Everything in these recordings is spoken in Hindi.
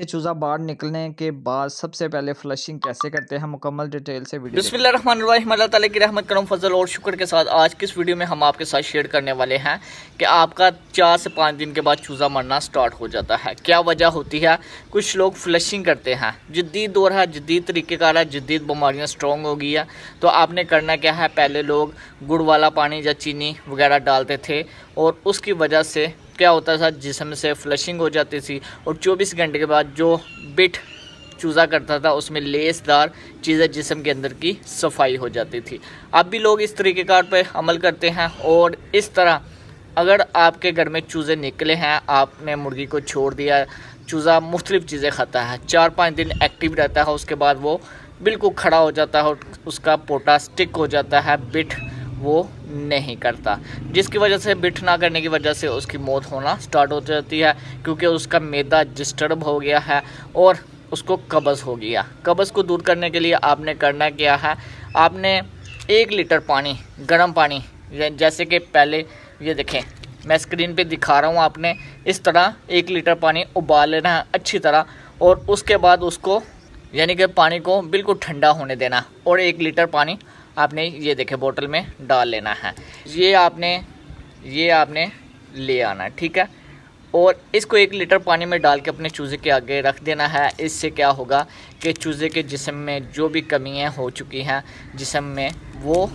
से चूज़ा बाहर निकलने के बाद सबसे पहले फ्लशिंग कैसे करते हैं मुकम्मल डिटेल से वीडियो बिस्मिल्लाम अल्लाह ताला की रहमत करम फजल और शुक्र के साथ आज किस वीडियो में हम आपके साथ शेयर करने वाले हैं कि आपका चार से पाँच दिन के बाद चूज़ा मरना स्टार्ट हो जाता है क्या वजह होती है कुछ लोग फ्लशिंग करते हैं जदीद दौर है जदीद तरीक़ेकार है जदीद बीमारियाँ स्ट्रॉन्ग हो गई है तो आपने करना क्या है पहले लोग गुड़ वाला पानी या चीनी वगैरह डालते थे और उसकी वजह से क्या होता था जिसम से फ्लशिंग हो जाती थी और 24 घंटे के बाद जो बिट चूज़ा करता था उसमें लेसदार चीज़ें जिसम के अंदर की सफाई हो जाती थी अब भी लोग इस तरीक़ेकार पर अमल करते हैं और इस तरह अगर आपके घर में चूज़े निकले हैं आपने मुर्गी को छोड़ दिया चूज़ा मुख्तलिफ़ चीज़ें खाता है चार पाँच दिन एक्टिव रहता है उसके बाद वो बिल्कुल खड़ा हो जाता है और उसका पोटा स्टिक हो जाता है बिट वो नहीं करता जिसकी वजह से बिठ ना करने की वजह से उसकी मौत होना स्टार्ट हो जाती है क्योंकि उसका मैदा डिस्टर्ब हो गया है और उसको कब्ज़ हो गया कब्ज़ को दूर करने के लिए आपने करना क्या है आपने एक लीटर पानी गर्म पानी जैसे कि पहले ये देखें मैं स्क्रीन पे दिखा रहा हूँ आपने इस तरह एक लीटर पानी उबाल लेना है अच्छी तरह और उसके बाद उसको यानी कि पानी को बिल्कुल ठंडा होने देना और एक लीटर पानी आपने ये देखे बोतल में डाल लेना है ये आपने ये आपने ले आना ठीक है और इसको एक लीटर पानी में डाल के अपने चूज़े के आगे रख देना है इससे क्या होगा कि चूज़े के जिसम में जो भी कमियाँ हो चुकी हैं जिसम में वो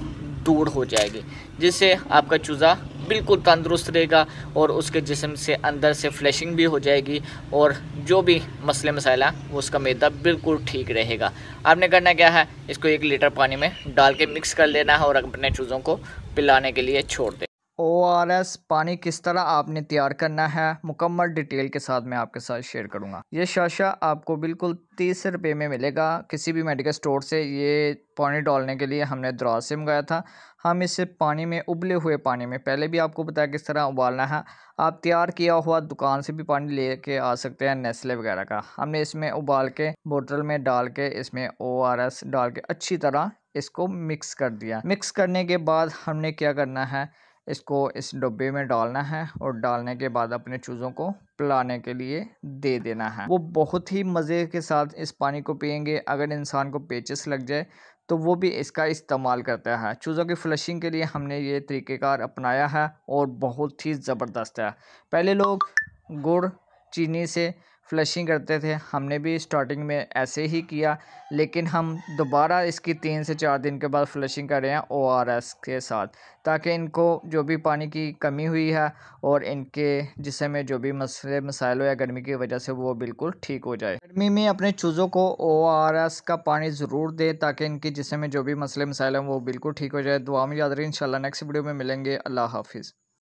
दूर हो जाएगी जिससे आपका चूज़ा बिल्कुल तंदुरुस्त रहेगा और उसके जिसम से अंदर से फ्लैशिंग भी हो जाएगी और जो भी मसले मसाइल है वो उसका मैदा बिल्कुल ठीक रहेगा आपने करना क्या है इसको एक लीटर पानी में डाल के मिक्स कर लेना है और अपने चूज़ों को पिलाने के लिए छोड़ दे ओ आर एस पानी किस तरह आपने तैयार करना है मुकम्मल डिटेल के साथ मैं आपके साथ शेयर करूंगा ये शाशा आपको बिल्कुल तीस रुपये में मिलेगा किसी भी मेडिकल स्टोर से ये पानी डालने के लिए हमने दराज से मंगाया था हम इसे पानी में उबले हुए पानी में पहले भी आपको बताया किस तरह उबालना है आप तैयार किया हुआ दुकान से भी पानी ले के आ सकते हैं नेस्ले वगैरह का हमने इसमें उबाल के बोतल में डाल के इसमें ओ डाल के अच्छी तरह इसको मिक्स कर दिया मिक्स करने के बाद हमने क्या करना है इसको इस डब्बे में डालना है और डालने के बाद अपने चूज़ों को पिलाने के लिए दे देना है वो बहुत ही मज़े के साथ इस पानी को पियेंगे अगर इंसान को पेचिस लग जाए तो वो भी इसका इस्तेमाल करता है चूज़ों की फ्लशिंग के लिए हमने ये तरीक़ेकार अपनाया है और बहुत ही ज़बरदस्त है पहले लोग गुड़ चीनी से फ्लशिंग करते थे हमने भी स्टार्टिंग में ऐसे ही किया लेकिन हम दोबारा इसकी तीन से चार दिन के बाद फ्लशिंग कर रहे हैं ओ के साथ ताकि इनको जो भी पानी की कमी हुई है और इनके जिसे में जो भी मसले मसाइल हो या गर्मी की वजह से वो बिल्कुल ठीक हो जाए गर्मी में अपने चूज़ों को ओ का पानी ज़रूर दें ताकि इनके जिसे में जो भी मसले मसाइल हैं वो बिल्कुल ठीक हो जाए दुआ में याद रही इन नेक्स्ट वीडियो में मिलेंगे अल्लाह हाफिज़